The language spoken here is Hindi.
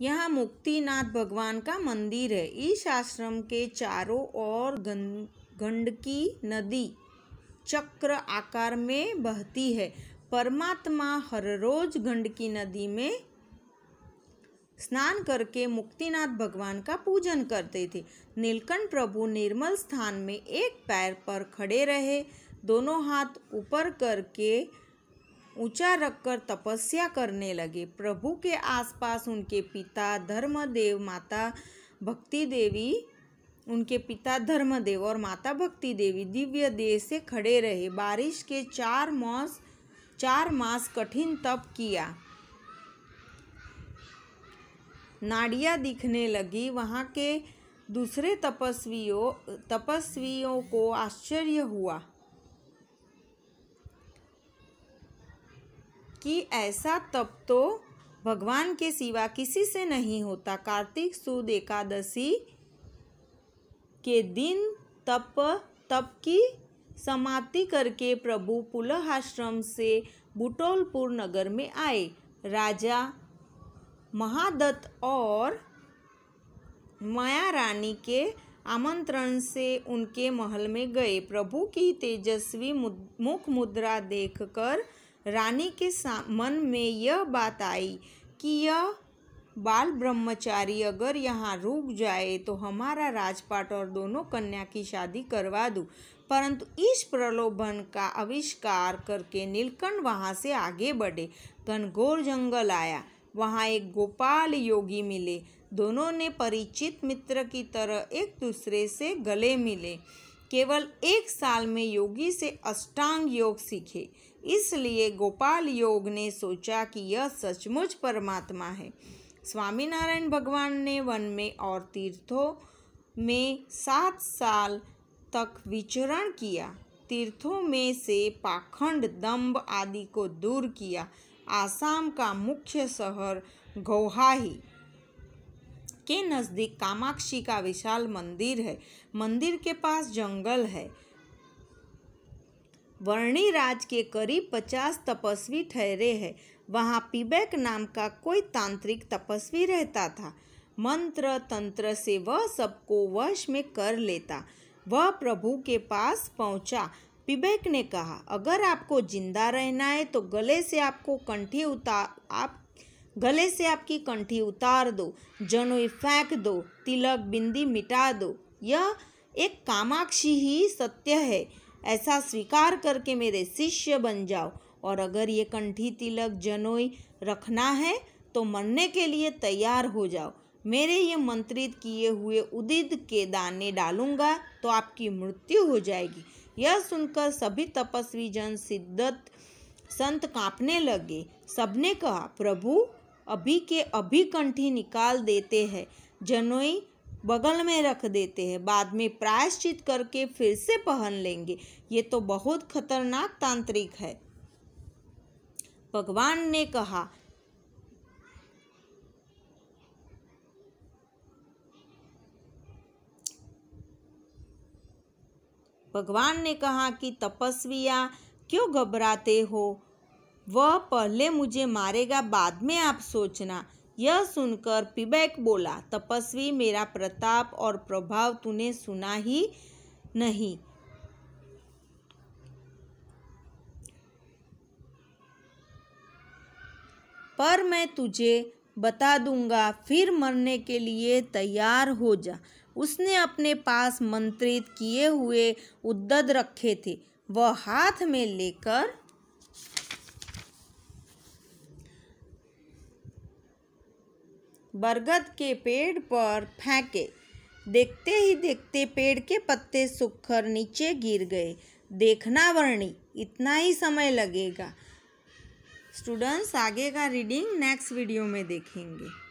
यहाँ मुक्तिनाथ भगवान का मंदिर है इस आश्रम के चारों ओर गंडकी नदी चक्र आकार में बहती है परमात्मा हर रोज गंडकी नदी में स्नान करके मुक्तिनाथ भगवान का पूजन करते थे नीलकंठ प्रभु निर्मल स्थान में एक पैर पर खड़े रहे दोनों हाथ ऊपर करके ऊंचा रखकर तपस्या करने लगे प्रभु के आसपास उनके पिता धर्मदेव माता भक्ति देवी उनके पिता धर्मदेव और माता भक्ति देवी दिव्य देह से खड़े रहे बारिश के चार मास चार मास कठिन तप किया नाड़िया दिखने लगी वहाँ के दूसरे तपस्वियों तपस्वियों को आश्चर्य हुआ कि ऐसा तप तो भगवान के सिवा किसी से नहीं होता कार्तिक सुद एकादशी के दिन तप तप की समाप्ति करके प्रभु पुलह आश्रम से बुटोलपुर नगर में आए राजा महादत्त और माया रानी के आमंत्रण से उनके महल में गए प्रभु की तेजस्वी मुख मुद्रा देखकर रानी के मन में यह बात आई कि यह बाल ब्रह्मचारी अगर यहाँ रुक जाए तो हमारा राजपाट और दोनों कन्या की शादी करवा दूँ परंतु इस प्रलोभन का आविष्कार करके नीलकंठ वहाँ से आगे बढ़े घनघोर जंगल आया वहाँ एक गोपाल योगी मिले दोनों ने परिचित मित्र की तरह एक दूसरे से गले मिले केवल एक साल में योगी से अष्टांग योग सीखे इसलिए गोपाल योग ने सोचा कि यह सचमुच परमात्मा है स्वामीनारायण भगवान ने वन में और तीर्थों में सात साल तक विचरण किया तीर्थों में से पाखंड दम्ब आदि को दूर किया आसाम का मुख्य शहर गौहाही के नज़दीक कामाक्षी का विशाल मंदिर है मंदिर के पास जंगल है वर्णी राज के करीब पचास तपस्वी ठहरे हैं वहाँ पीबैक नाम का कोई तांत्रिक तपस्वी रहता था मंत्र तंत्र से वह सबको वश में कर लेता वह प्रभु के पास पहुँचा पिबैक ने कहा अगर आपको जिंदा रहना है तो गले से आपको कंठी उतार आप गले से आपकी कंठी उतार दो जनोई फेंक दो तिलक बिंदी मिटा दो यह एक कामाक्षी ही सत्य है ऐसा स्वीकार करके मेरे शिष्य बन जाओ और अगर ये कंठी तिलक जनोई रखना है तो मरने के लिए तैयार हो जाओ मेरे ये मंत्रित किए हुए उदित के दाने डालूंगा तो आपकी मृत्यु हो जाएगी यह सुनकर सभी तपस्वी जन सिद्धत संत कांपने लगे सबने कहा प्रभु अभी के अभी कंठी निकाल देते हैं जनोई बगल में रख देते हैं बाद में प्रायश्चित करके फिर से पहन लेंगे ये तो बहुत खतरनाक तांत्रिक है भगवान ने कहा भगवान ने कहा कि तपस्विया क्यों घबराते हो वह पहले मुझे मारेगा बाद में आप सोचना यह सुनकर पीबैक बोला तपस्वी मेरा प्रताप और प्रभाव तूने सुना ही नहीं पर मैं तुझे बता दूंगा फिर मरने के लिए तैयार हो जा उसने अपने पास मंत्रित किए हुए उद्दत रखे थे वह हाथ में लेकर बरगद के पेड़ पर फेंके देखते ही देखते पेड़ के पत्ते सूखकर नीचे गिर गए देखना वर्णी इतना ही समय लगेगा स्टूडेंट्स आगे का रीडिंग नेक्स्ट वीडियो में देखेंगे